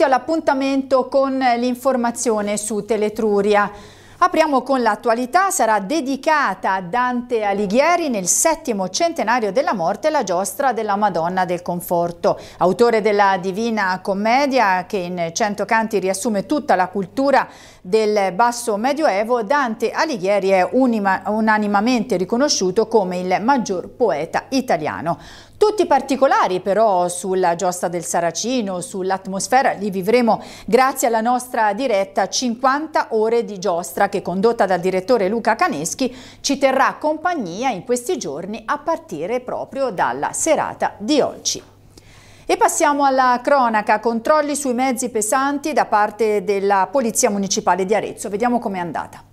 benvenuti all'appuntamento con l'informazione su Teletruria. Apriamo con l'attualità, sarà dedicata a Dante Alighieri nel settimo centenario della morte la giostra della Madonna del Conforto, autore della Divina Commedia che in cento canti riassume tutta la cultura del basso medioevo, Dante Alighieri è unanimamente riconosciuto come il maggior poeta italiano. Tutti i particolari però sulla giostra del Saracino, sull'atmosfera, li vivremo grazie alla nostra diretta 50 ore di giostra che condotta dal direttore Luca Caneschi ci terrà compagnia in questi giorni a partire proprio dalla serata di oggi. E passiamo alla cronaca, controlli sui mezzi pesanti da parte della Polizia Municipale di Arezzo. Vediamo com'è andata.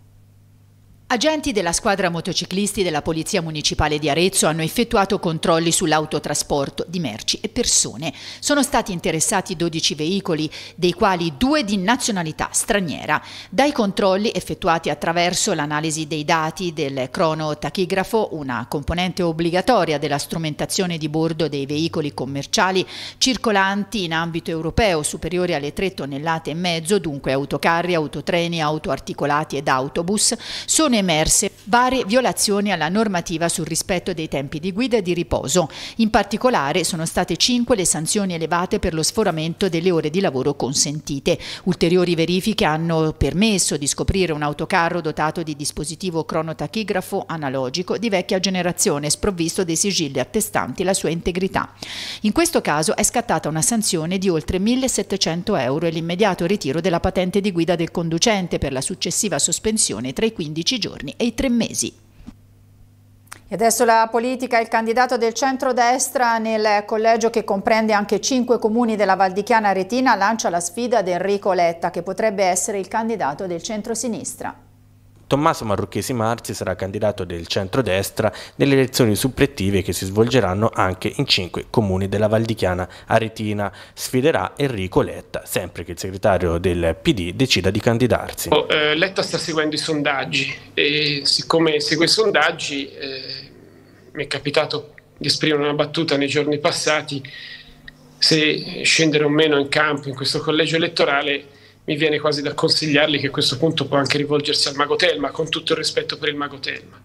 Agenti della squadra motociclisti della Polizia Municipale di Arezzo hanno effettuato controlli sull'autotrasporto di merci e persone. Sono stati interessati 12 veicoli, dei quali due di nazionalità straniera. Dai controlli effettuati attraverso l'analisi dei dati del cronotachigrafo, una componente obbligatoria della strumentazione di bordo dei veicoli commerciali circolanti in ambito europeo superiori alle 3 tonnellate e mezzo, dunque autocarri, autotreni, autoarticolati ed autobus, sono emerse varie violazioni alla normativa sul rispetto dei tempi di guida e di riposo. In particolare sono state cinque le sanzioni elevate per lo sforamento delle ore di lavoro consentite. Ulteriori verifiche hanno permesso di scoprire un autocarro dotato di dispositivo cronotachigrafo analogico di vecchia generazione sprovvisto dei sigilli attestanti la sua integrità. In questo caso è scattata una sanzione di oltre 1.700 euro e l'immediato ritiro della patente di guida del conducente per la successiva sospensione tra i 15 giorni giorni e i tre mesi. E adesso la politica, il candidato del centrodestra nel collegio che comprende anche cinque comuni della Valdichiana Retina lancia la sfida ad Enrico Letta che potrebbe essere il candidato del centrosinistra. Tommaso Marruchesi Marzi sarà candidato del centrodestra nelle elezioni supplettive che si svolgeranno anche in cinque comuni della Valdichiana Aretina. Sfiderà Enrico Letta, sempre che il segretario del PD decida di candidarsi. Oh, eh, Letta sta seguendo i sondaggi e siccome segue i sondaggi eh, mi è capitato di esprimere una battuta nei giorni passati se scendere o meno in campo in questo collegio elettorale mi viene quasi da consigliargli che a questo punto può anche rivolgersi al Mago Telma, con tutto il rispetto per il Mago Telma.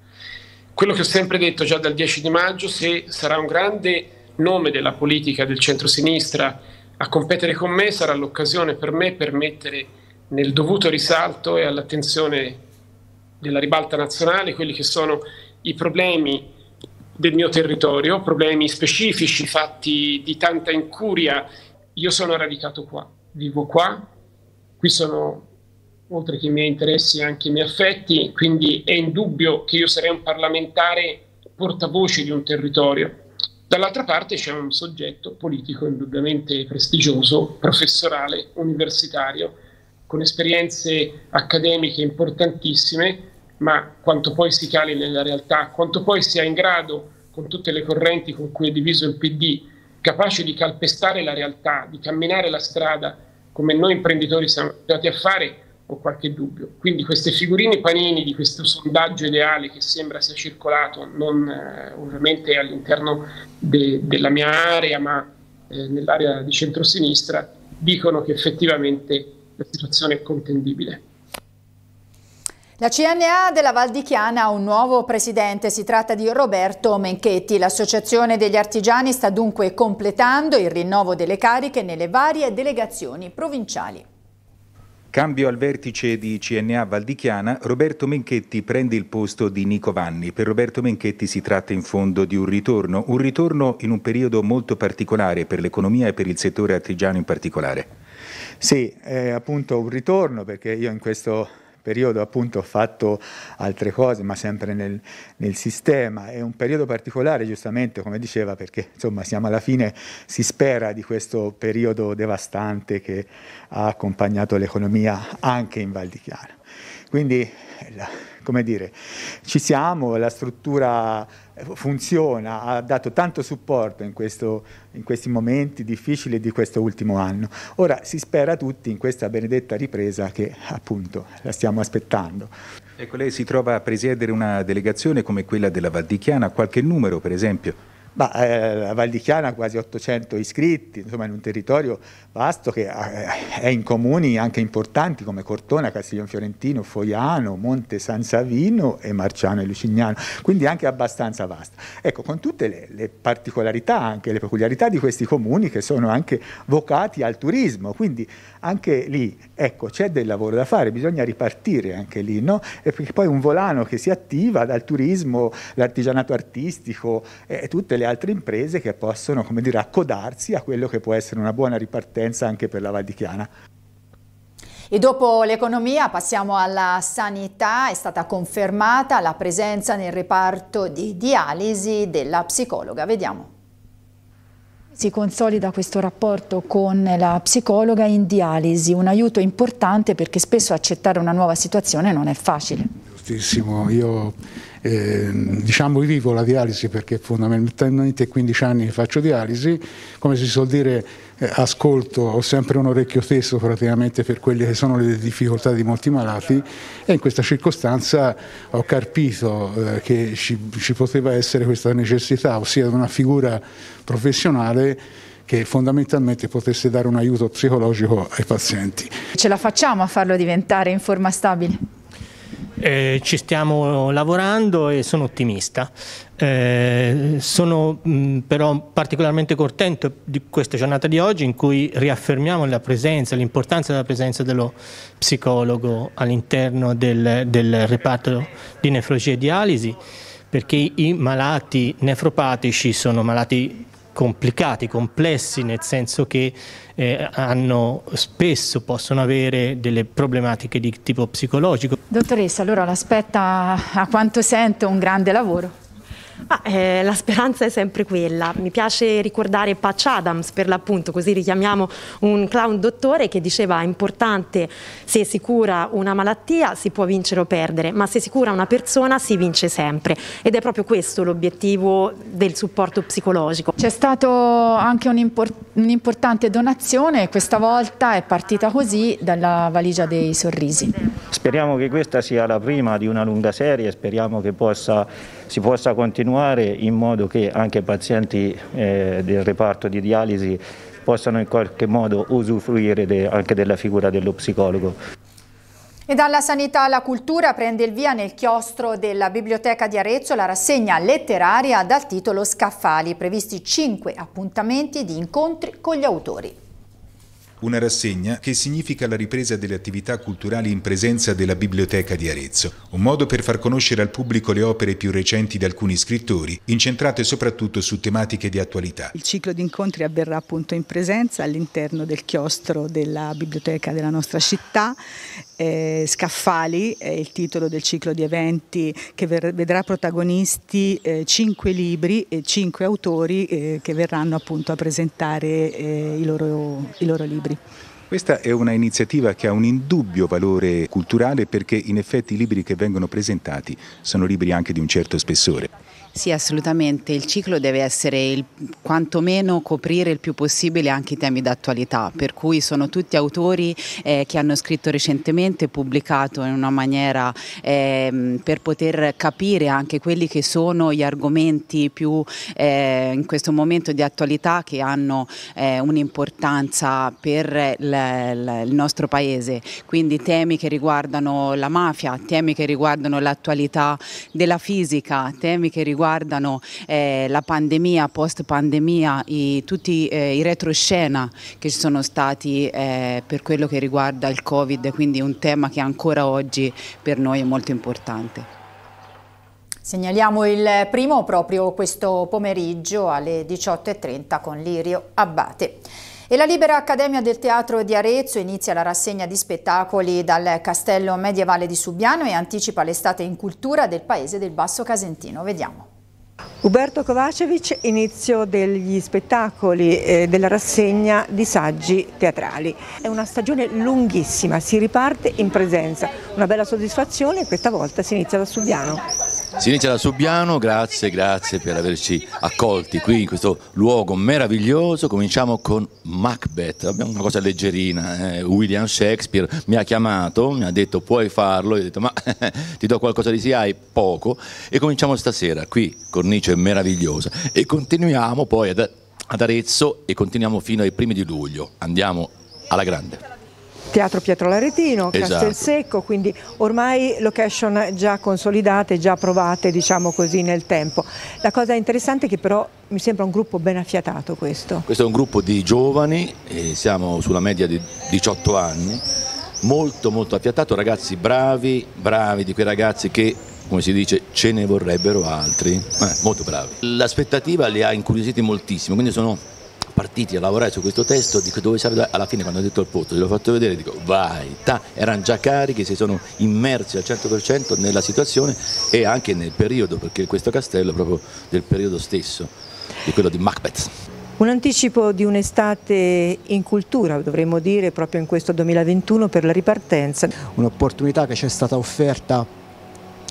Quello che ho sempre detto già dal 10 di maggio, se sarà un grande nome della politica del centro-sinistra a competere con me, sarà l'occasione per me per mettere nel dovuto risalto e all'attenzione della ribalta nazionale quelli che sono i problemi del mio territorio, problemi specifici fatti di tanta incuria. Io sono radicato qua, vivo qua, qui sono oltre che i miei interessi anche i miei affetti, quindi è indubbio che io sarei un parlamentare portavoce di un territorio. Dall'altra parte c'è un soggetto politico indubbiamente prestigioso, professorale, universitario, con esperienze accademiche importantissime, ma quanto poi si cali nella realtà, quanto poi sia in grado, con tutte le correnti con cui è diviso il PD, capace di calpestare la realtà, di camminare la strada, come noi imprenditori siamo abituati a fare, ho qualche dubbio. Quindi queste figurine panini di questo sondaggio ideale che sembra sia circolato non eh, ovviamente all'interno de- della mia area, ma eh, nell'area di centrosinistra, dicono che effettivamente la situazione è contendibile. La CNA della Val di Chiana ha un nuovo presidente, si tratta di Roberto Menchetti. L'Associazione degli Artigiani sta dunque completando il rinnovo delle cariche nelle varie delegazioni provinciali. Cambio al vertice di CNA Valdichiana, Roberto Menchetti prende il posto di Nico Vanni. Per Roberto Menchetti si tratta in fondo di un ritorno, un ritorno in un periodo molto particolare per l'economia e per il settore artigiano in particolare. Sì, è appunto un ritorno perché io in questo periodo appunto ho fatto altre cose, ma sempre nel, nel, sistema. È un periodo particolare, giustamente, come diceva, perché insomma siamo alla fine, si spera di questo periodo devastante che ha accompagnato l'economia anche in Val di Chiara. Quindi, come dire, ci siamo, la struttura eh, funziona, ha dato tanto supporto in, questo, in questi momenti difficili di questo ultimo anno. Ora si spera tutti in questa benedetta ripresa che appunto la stiamo aspettando. Ecco, lei si trova a presiedere una delegazione come quella della Valdichiana, qualche numero per esempio? Ma eh, la Val di Chiana ha quasi 800 iscritti, insomma in un territorio vasto che eh, è in comuni anche importanti come Cortona, Castiglione Fiorentino, Foiano, Monte San Savino e Marciano e Lucignano, quindi anche abbastanza vasta. Ecco, con tutte le, le particolarità, anche le peculiarità di questi comuni che sono anche vocati al turismo, quindi anche lì ecco, c'è del lavoro da fare, bisogna ripartire anche lì, no? E poi un volano che si attiva dal turismo, l'artigianato artistico e eh, tutte le le altre imprese che possono come dire, accodarsi a quello che può essere una buona ripartenza anche per la Val di Chiana. E dopo l'economia passiamo alla sanità, è stata confermata la presenza nel reparto di dialisi della psicologa, vediamo. Si consolida questo rapporto con la psicologa in dialisi, un aiuto importante perché spesso accettare una nuova situazione non è facile. Giustissimo, io eh, diciamo vivo la dialisi perché fondamentalmente 15 anni faccio dialisi, come si suol dire eh, ascolto, ho sempre un orecchio teso praticamente per quelle che sono le difficoltà di molti malati e in questa circostanza ho carpito eh, che ci, ci poteva essere questa necessità, ossia una figura professionale che fondamentalmente potesse dare un aiuto psicologico ai pazienti. Ce la facciamo a farlo diventare in forma stabile? Eh, ci stiamo lavorando e sono ottimista. Eh, sono mh, mm, però particolarmente contento di questa giornata di oggi in cui riaffermiamo la presenza, l'importanza della presenza dello psicologo all'interno del, del reparto di nefrologia e dialisi perché i malati nefropatici sono malati complicati, complessi, nel senso che eh, hanno, spesso possono avere delle problematiche di tipo psicologico. Dottoressa, allora l'aspetta a quanto sento un grande lavoro. Ah, eh, la speranza è sempre quella. Mi piace ricordare Patch Adams per l'appunto, così richiamiamo un clown dottore che diceva è importante se si cura una malattia si può vincere o perdere, ma se si cura una persona si vince sempre. Ed è proprio questo l'obiettivo del supporto psicologico. C'è stata anche un'importante donazione, questa volta è partita così dalla valigia dei sorrisi. Speriamo che questa sia la prima di una lunga serie, speriamo che possa si possa continuare in modo che anche i pazienti eh, del reparto di dialisi possano in qualche modo usufruire de, anche della figura dello psicologo. E dalla sanità alla cultura prende il via nel chiostro della Biblioteca di Arezzo la rassegna letteraria dal titolo Scaffali, previsti cinque appuntamenti di incontri con gli autori una rassegna che significa la ripresa delle attività culturali in presenza della Biblioteca di Arezzo, un modo per far conoscere al pubblico le opere più recenti di alcuni scrittori, incentrate soprattutto su tematiche di attualità. Il ciclo di incontri avverrà appunto in presenza all'interno del chiostro della biblioteca della nostra città eh, Scaffali, è il titolo del ciclo di eventi che vedrà protagonisti eh, cinque libri e cinque autori eh, che verranno appunto a presentare eh, i loro, i loro libri. Questa è una iniziativa che ha un indubbio valore culturale perché in effetti i libri che vengono presentati sono libri anche di un certo spessore. Sì, assolutamente. Il ciclo deve essere il, quantomeno coprire il più possibile anche i temi d'attualità, per cui sono tutti autori eh, che hanno scritto recentemente, pubblicato in una maniera eh, per poter capire anche quelli che sono gli argomenti più eh, in questo momento di attualità che hanno eh, un'importanza per il nostro paese. Quindi temi che riguardano la mafia, temi che riguardano l'attualità della fisica, temi che riguardano riguardano eh, la pandemia, post pandemia, i, tutti eh, i retroscena che ci sono stati eh, per quello che riguarda il Covid, quindi un tema che ancora oggi per noi è molto importante. Segnaliamo il primo proprio questo pomeriggio alle 18.30 con Lirio Abbate. E la Libera Accademia del Teatro di Arezzo inizia la rassegna di spettacoli dal Castello Medievale di Subiano e anticipa l'estate in cultura del paese del Basso Casentino. Vediamo. Uberto Kovacevic, inizio degli spettacoli eh, della rassegna di saggi teatrali. È una stagione lunghissima, si riparte in presenza, una bella soddisfazione e questa volta si inizia da Subiano. Si inizia da Subiano, grazie, grazie per averci accolti qui in questo luogo meraviglioso. Cominciamo con Macbeth, abbiamo una cosa leggerina. Eh, William Shakespeare mi ha chiamato, mi ha detto puoi farlo, io ho detto ma ti do qualcosa di sì, hai poco. E cominciamo stasera qui, cornice meravigliosa. E continuiamo poi ad Arezzo e continuiamo fino ai primi di luglio. Andiamo alla grande. Teatro Pietro Laretino, esatto. Castelsecco, quindi ormai location già consolidate, già provate diciamo così nel tempo. La cosa interessante è che però mi sembra un gruppo ben affiatato questo. Questo è un gruppo di giovani, eh, siamo sulla media di 18 anni, molto molto affiatato, ragazzi bravi, bravi di quei ragazzi che come si dice, ce ne vorrebbero altri, eh, molto bravi. L'aspettativa li ha incuriositi moltissimo, quindi sono partiti a lavorare su questo testo, dico dove serve alla fine quando ho detto il posto, l'ho fatto vedere, dico vai, ta, erano già carichi, si sono immersi al 100% nella situazione e anche nel periodo, perché questo castello è proprio del periodo stesso, di quello di Macbeth. Un anticipo di un'estate in cultura, dovremmo dire, proprio in questo 2021 per la ripartenza. Un'opportunità che ci è stata offerta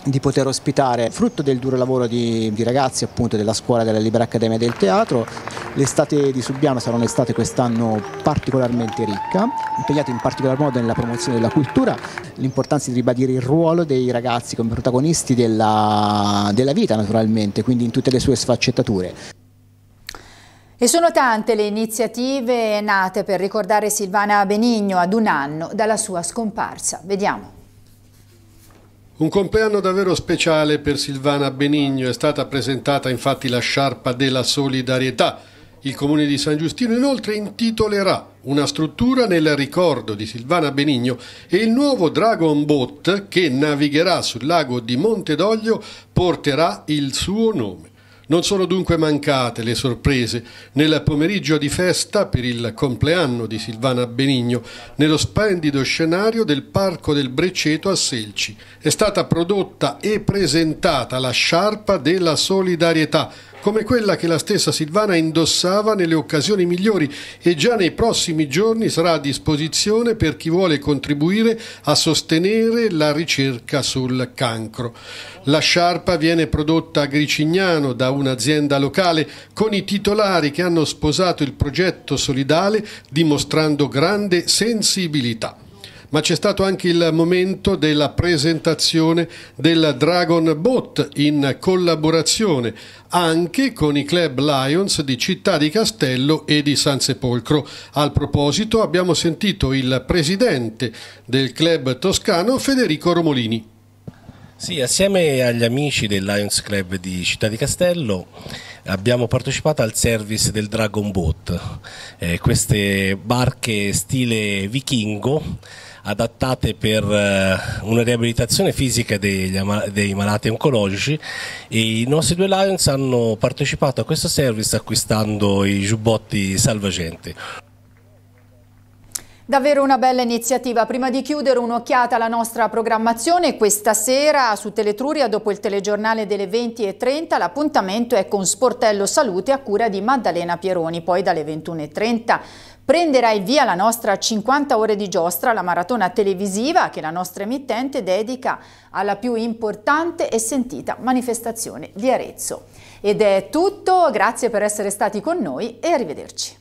di poter ospitare, frutto del duro lavoro di, di, ragazzi appunto della scuola della Libera Accademia del Teatro, l'estate di Subiano sarà un'estate quest'anno particolarmente ricca, impegnata in particolar modo nella promozione della cultura, l'importanza di ribadire il ruolo dei ragazzi come protagonisti della, della vita naturalmente, quindi in tutte le sue sfaccettature. E sono tante le iniziative nate per ricordare Silvana Benigno ad un anno dalla sua scomparsa. Vediamo. Un compleanno davvero speciale per Silvana Benigno, è stata presentata infatti la sciarpa della solidarietà. Il comune di San Giustino inoltre intitolerà una struttura nel ricordo di Silvana Benigno e il nuovo Dragon Boat che navigherà sul lago di Montedoglio porterà il suo nome. Non sono dunque mancate le sorprese nel pomeriggio di festa per il compleanno di Silvana Benigno nello splendido scenario del Parco del Breceto a Selci. È stata prodotta e presentata la sciarpa della solidarietà come quella che la stessa Silvana indossava nelle occasioni migliori e già nei prossimi giorni sarà a disposizione per chi vuole contribuire a sostenere la ricerca sul cancro. La sciarpa viene prodotta a Gricignano da un'azienda locale con i titolari che hanno sposato il progetto solidale dimostrando grande sensibilità ma c'è stato anche il momento della presentazione del Dragon Boat in collaborazione anche con i club Lions di Città di Castello e di San Sepolcro. Al proposito abbiamo sentito il presidente del club toscano Federico Romolini. Sì, assieme agli amici del Lions Club di Città di Castello abbiamo partecipato al service del Dragon Boat, eh, queste barche stile vichingo adattate per eh, una riabilitazione fisica degli, dei malati oncologici e i nostri due Lions hanno partecipato a questo service acquistando i giubbotti salvagente. Davvero una bella iniziativa. Prima di chiudere un'occhiata alla nostra programmazione, questa sera su Teletruria dopo il telegiornale delle 20.30 l'appuntamento è con Sportello Salute a cura di Maddalena Pieroni, poi dalle 21.30 prenderà il via la nostra 50 ore di giostra, la maratona televisiva che la nostra emittente dedica alla più importante e sentita manifestazione di Arezzo. Ed è tutto, grazie per essere stati con noi e arrivederci.